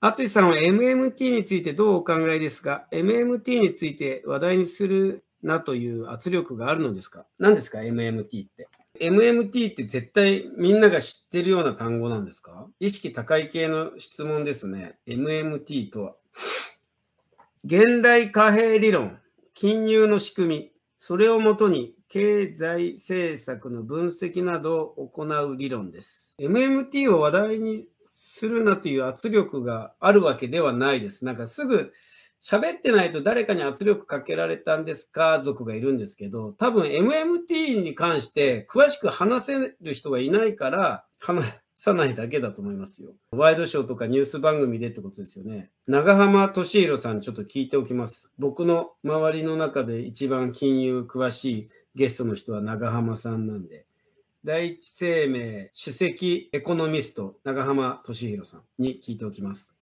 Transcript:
淳さんは MMT についてどうお考えですか MMT について話題にするなという圧力があるのですか何ですか ?MMT って。MMT って絶対みんなが知ってるような単語なんですか意識高い系の質問ですね。MMT とは。現代貨幣理論、金融の仕組み、それをもとに経済政策の分析などを行う理論です。MMT を話題にするなという圧力があるわけではないです。なんかすぐ喋ってないと誰かに圧力かけられたんですか族がいるんですけど、多分 MMT に関して詳しく話せる人がいないから話さないだけだと思いますよ。ワイドショーとかニュース番組でってことですよね。長浜俊弘さんちょっと聞いておきます。僕の周りの中で一番金融詳しいゲストの人は長浜さんなんで。第一生命首席エコノミスト長浜俊弘さんに聞いておきます。